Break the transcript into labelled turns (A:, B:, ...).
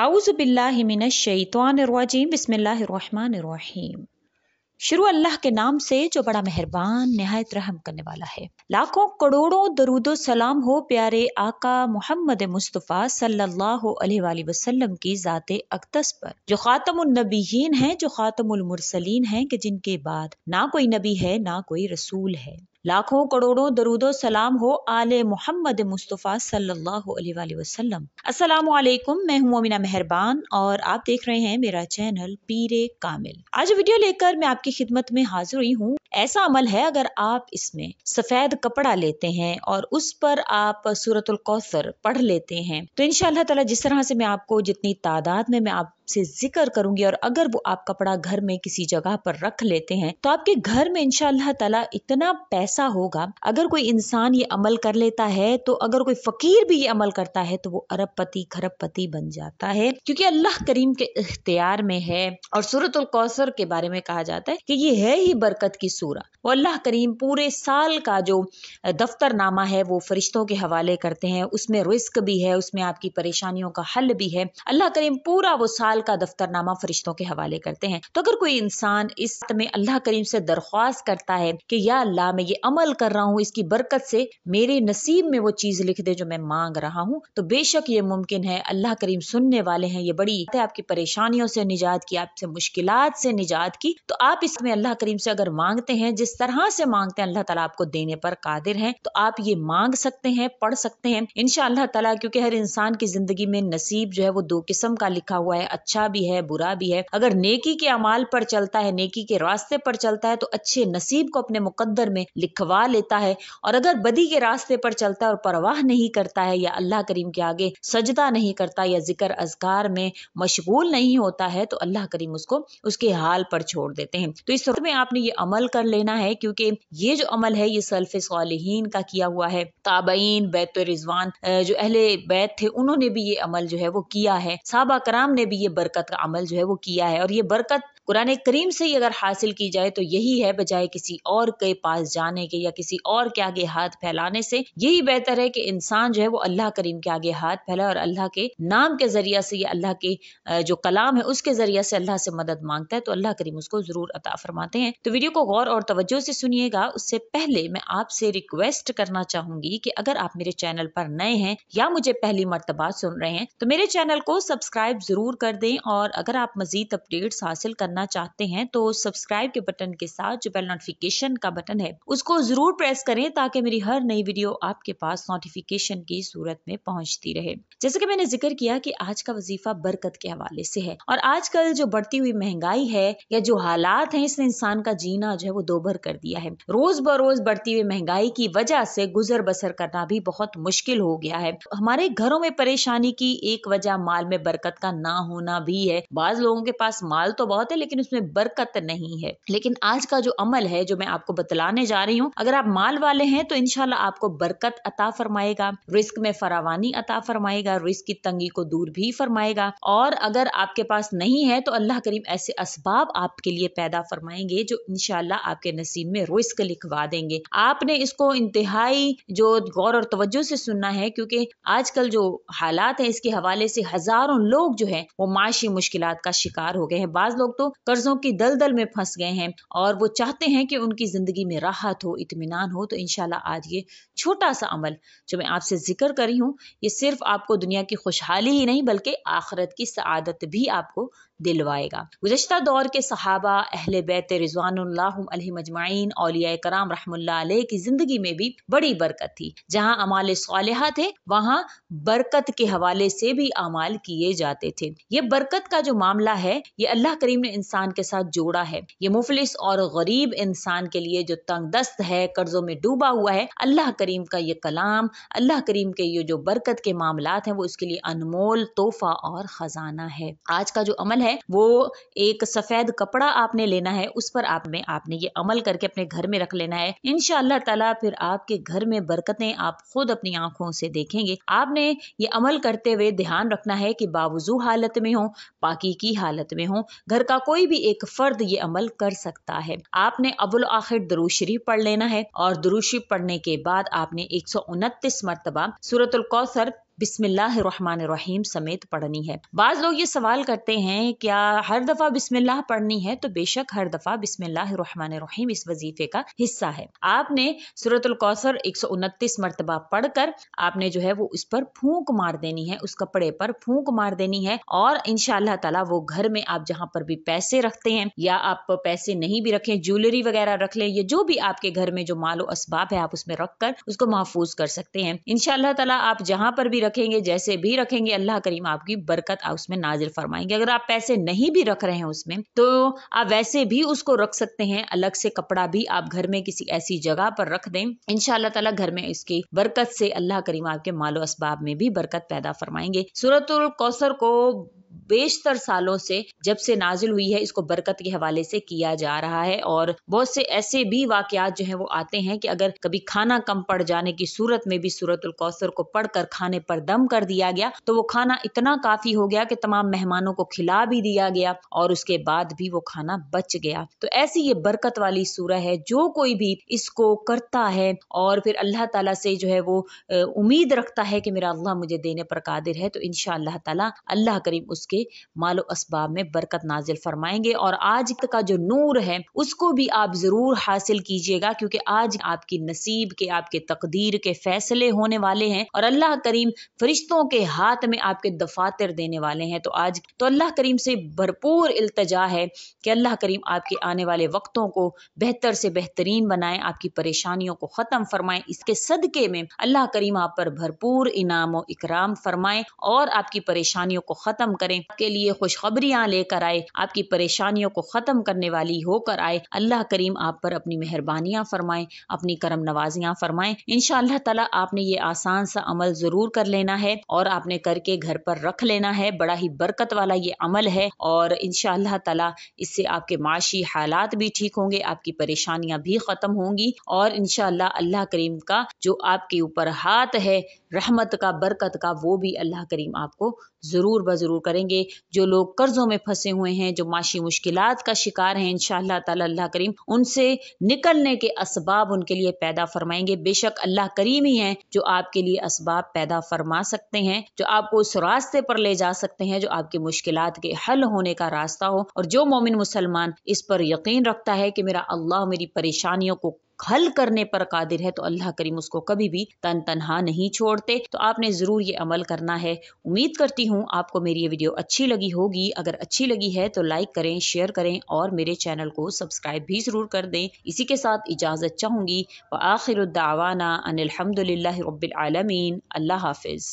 A: आउज़बिल्लिमिनशैतवानरवाजीम बिसमीम शुरू अल्लाह के नाम से जो बड़ा मेहरबान नहायत रहम करने वाला है लाखों करोड़ों दरुदो सलाम हो प्यारे आका मोहम्मद मुस्तफ़ा सल्लल्लाहु अलैहि वसल्लम की ज़ात अक्तस पर जो ख़ातमुलनबीन हैं जो ख़ातमुलमरसलीन हैं कि जिनके बाद ना कोई नबी है ना कोई रसूल है लाखों करोड़ों दरुदो सलाम हो आले मोहम्मद मुस्तफ़ा सल्लल्लाहु अलैहि वसल्लम अस्सलाम वालेकुम मैं हूं अमीना मेहरबान और आप देख रहे हैं मेरा चैनल पीरे कामिल आज वीडियो लेकर मैं आपकी खिदमत में हाजिर हुई हूँ ऐसा अमल है अगर आप इसमें सफेद कपड़ा लेते हैं और उस पर आप सूरतुल कौसर पढ़ लेते हैं तो इनशाला जिस तरह से मैं आपको जितनी तादाद में मैं आप आपसे जिक्र करूंगी और अगर वो आप कपड़ा घर में किसी जगह पर रख लेते हैं तो आपके घर में इंशाल्लाह ताला इतना पैसा होगा अगर कोई इंसान ये अमल कर लेता है तो अगर कोई फकीर भी ये अमल करता है तो वो अरब खरब खरबपति बन जाता है क्योंकि अल्लाह करीम के इख्तियार में है और सूरत कौसर के बारे में कहा जाता है कि ये है ही बरकत की सूरह वो अल्लाह करीम पूरे साल का जो दफ्तर नामा है वो फरिश्तों के हवाले करते हैं उसमें रिस्क भी है उसमें आपकी परेशानियों का हल भी है अल्लाह करीम पूरा वो साल अमाल का दफ्तरनामा फरिश्तों के हवाले करते हैं तो अगर कोई इंसान इस में अल्लाह करीम से दरख्वास्त करता है कि या अल्लाह मैं ये अमल कर रहा हूँ इसकी बरकत से मेरे नसीब में वो चीज़ लिख दे जो मैं मांग रहा हूँ तो बेशक ये मुमकिन है अल्लाह करीम सुनने वाले हैं ये बड़ी है आपकी परेशानियों से निजात की आपसे मुश्किल से निजात की तो आप इसमें अल्लाह करीम से अगर मांगते हैं जिस तरह से मांगते हैं अल्लाह तला आपको देने पर कादिर है तो आप ये मांग सकते हैं पढ़ सकते हैं इनशा अल्लाह तला क्योंकि हर इंसान की जिंदगी में नसीब जो है वो दो किस्म का लिखा हुआ है अच्छा भी है बुरा भी है अगर नेकी के अमाल पर चलता है नेकी के रास्ते पर चलता है तो अच्छे नसीब को अपने मुकद्दर में लिखवा लेता है और अगर बदी के रास्ते पर चलता है और परवाह नहीं करता है या अल्लाह करीम के आगे सजदा नहीं करता या जिक्र अजगार में मशगूल नहीं होता है तो अल्लाह करीम उसको उसके हाल पर छोड़ देते हैं तो इस वक्त में आपने ये अमल कर लेना है क्योंकि ये जो अमल है ये सल्फ सालहीन का किया हुआ है ताबईन बैत रिजवान जो अहले बैत थे उन्होंने भी ये अमल जो है वो किया है साहबा कराम ने भी ये बरकत का अमल जो है वो किया है और ये बरकत कुरान करीम से ही अगर हासिल की जाए तो यही है बजाय किसी और के पास जाने के या किसी और के आगे हाथ फैलाने से यही बेहतर है कि इंसान जो है वो अल्लाह करीम के आगे हाथ फैलाए और अल्लाह के नाम के जरिया से या अल्लाह के जो कलाम है उसके जरिया से अल्लाह से मदद मांगता है तो अल्लाह करीम उसको जरूर अता फरमाते हैं तो वीडियो को गौर और तवज्जो से सुनिएगा उससे पहले मैं आपसे रिक्वेस्ट करना चाहूंगी कि अगर आप मेरे चैनल पर नए हैं या मुझे पहली मरतबा सुन रहे हैं तो मेरे चैनल को सब्सक्राइब जरूर कर दें और अगर आप मजीद अपडेट्स हासिल करना करना चाहते हैं तो सब्सक्राइब के बटन के साथ जो बेल नोटिफिकेशन का बटन है उसको जरूर प्रेस करें ताकि मेरी हर नई वीडियो आपके पास नोटिफिकेशन की सूरत में पहुंचती रहे जैसे कि मैंने जिक्र किया कि आज का वजीफा बरकत के हवाले से है और आजकल जो बढ़ती हुई महंगाई है या जो हालात है इसने इंसान का जीना जो है वो दोभर कर दिया है रोज बरोज बढ़ती हुई महंगाई की वजह से गुजर बसर करना भी बहुत मुश्किल हो गया है हमारे घरों में परेशानी की एक वजह माल में बरकत का ना होना भी है बाज लोगों के पास माल तो बहुत है लेकिन लेकिन उसमें बरकत नहीं है लेकिन आज का जो अमल है जो मैं आपको बतलाने जा रही हूँ अगर आप माल वाले हैं तो इनशाला आपको बरकत अता फरमाएगा रिस्क में फरावानी अता फरमाएगा रिस्क की तंगी को दूर भी फरमाएगा और अगर आपके पास नहीं है तो अल्लाह करीम ऐसे इसबाब आपके लिए पैदा फरमाएंगे जो इनशाला आपके नसीब में रिस्क लिखवा देंगे आपने इसको इंतहाई जो गौर और तवज्जो से सुनना है क्योंकि आजकल जो हालात है इसके हवाले से हजारों लोग जो है वो माशी मुश्किल का शिकार हो गए हैं बाज लोग तो कर्जों की दलदल में फंस गए हैं और वो चाहते हैं कि उनकी ज़िंदगी में राहत हो इतमान हो तो इन आज ये छोटा सा अमल जो मैं आपसे जिक्र करी हूँ ये सिर्फ आपको दुनिया की खुशहाली ही नहीं बल्कि आखरत की सआदत भी आपको दिलवाएगा गुजशत दौर के सहाबा अहल बैत रिजवानजमाइन अलिया कराम रहमल्ला की ज़िंदगी में भी बड़ी बरकत थी जहाँ अमाल साल थे वहाँ बरकत के हवाले से भी अमाल किए जाते थे ये बरकत का जो मामला है ये अल्लाह करीम ने इंसान के साथ जोड़ा है ये मुफलिस और गरीब इंसान के लिए जो तंग दस्त है कर्जों में डूबा हुआ है अल्लाह करीम का ये कलाम अल्लाह करीम के ये जो बरकत के मामला हैं वो उसके लिए अनमोल तोहफा और खजाना है आज का जो अमल है वो एक सफेद कपड़ा आपने लेना है उस पर आप में आपने ये अमल करके अपने घर में रख लेना है इनशाला तला फिर आपके घर में बरकतें आप खुद अपनी आंखों से देखेंगे आपने ये अमल करते हुए ध्यान रखना है कि बावजू हालत में हो पाकी की हालत में हो घर का कोई भी एक फर्द ये अमल कर सकता है आपने अबुल आखिर शरीफ पढ़ लेना है और शरीफ पढ़ने के बाद आपने एक सौ उनतीस मरतबा सूरतुल कौसर रहीम समेत पढ़नी है बाज़ लोग ये सवाल करते हैं क्या हर दफ़ा बिस्मिल्लाह पढ़नी है तो बेशक हर दफ़ा बिस्मिल्लाम इस वजीफे का हिस्सा है आपने सूरतुल कौसर एक सौ उनतीस मरतबा पढ़कर आपने जो है वो इस पर फूक मार देनी है उस कपड़े पर फूक मार देनी है और इन तला वो घर में आप जहाँ पर भी पैसे रखते हैं या आप पैसे नहीं भी रखें ज्वेलरी वगैरह रख लें या जो भी आपके घर में जो मालो इसबाब है आप उसमें रख कर उसको महफूज कर सकते हैं इनशाला आप जहाँ पर भी रखेंगे जैसे भी रखेंगे अल्लाह करीम आपकी बरकत आप उसमें नाजिल फरमाएंगे अगर आप पैसे नहीं भी रख रहे हैं उसमें तो आप वैसे भी उसको रख सकते हैं अलग से कपड़ा भी आप घर में किसी ऐसी जगह पर रख दें इनशाला तला घर में इसकी बरकत से अल्लाह करीम आपके मालो इसबाब में भी बरकत पैदा फरमाएंगे सूरत कौसर को बेशतर सालों से जब से नाजिल हुई है इसको बरकत के हवाले से किया जा रहा है और बहुत से ऐसे भी वाकयात जो है वो आते हैं कि अगर कभी खाना कम पड़ जाने की सूरत में भी सूरतुल कौसर को पढ़कर खाने पर दम कर दिया गया तो वो खाना इतना काफी हो गया कि तमाम मेहमानों को खिला भी दिया गया और उसके बाद भी वो खाना बच गया तो ऐसी ये बरकत वाली सूरह है जो कोई भी इसको करता है और फिर अल्लाह ताला से जो है वो उम्मीद रखता है कि मेरा अल्लाह मुझे देने पर कादिर है तो इन ताला अल्लाह करीम उसके आपके मालो इसबाब में बरकत नाजिल फरमाएंगे और आज का जो नूर है उसको भी आप ज़रूर हासिल कीजिएगा क्योंकि आज आपकी नसीब के आपके तकदीर के फैसले होने वाले हैं और अल्लाह करीम फरिश्तों के हाथ में आपके दफातर देने वाले हैं तो आज तो अल्लाह करीम से भरपूर इल्तजा है कि अल्लाह करीम आपके आने वाले वक्तों को बेहतर से बेहतरीन बनाए आपकी परेशानियों को ख़त्म फरमाए इसके सदक़े में अल्लाह करीम आप पर भरपूर इनाम और इकराम फरमाए और आपकी परेशानियों को ख़त्म करें आपके लिए खुशखबरियाँ लेकर आए आपकी परेशानियों को ख़त्म करने वाली होकर आए अल्लाह करीम आप पर अपनी मेहरबानियाँ फरमाए अपनी करम नवाजियाँ फरमाए इन ताला आपने ये आसान सा अमल ज़रूर कर लेना है और आपने करके घर पर रख लेना है बड़ा ही बरकत वाला ये अमल है और इन ताला इससे आपके माशी हालात भी ठीक होंगे आपकी परेशानियाँ भी ख़त्म होंगी और इनशाला अल्लाह करीम का जो आपके ऊपर हाथ है रहमत का बरकत का वो भी अल्लाह करीम आपको ज़रूर बरूर करेंगे जो लोग कर्ज़ों में फंसे हुए हैं जो माशी मुश्किल का शिकार हैं इन शाह करीम उनसे निकलने के इसबाब उनके लिए पैदा फरमाएंगे बेशक अल्लाह करीम ही हैं जो आपके लिए इसबाब पैदा फरमा सकते हैं जो आपको उस रास्ते पर ले जा सकते हैं जो आपकी मुश्किल के हल होने का रास्ता हो और जो मोमिन मुसलमान इस पर यकीन रखता है कि मेरा अल्लाह मेरी परेशानियों को हल करने पर कादिर है तो अल्लाह करीम उसको कभी भी तन तनहा नहीं छोड़ते तो आपने ज़रूर ये अमल करना है उम्मीद करती हूँ आपको मेरी ये वीडियो अच्छी लगी होगी अगर अच्छी लगी है तो लाइक करें शेयर करें और मेरे चैनल को सब्सक्राइब भी ज़रूर कर दें इसी के साथ इजाज़त चाहूँगी व आखिर दावाना अनिलहमदिल्ला रबालमीन अल्लाह हाफिज़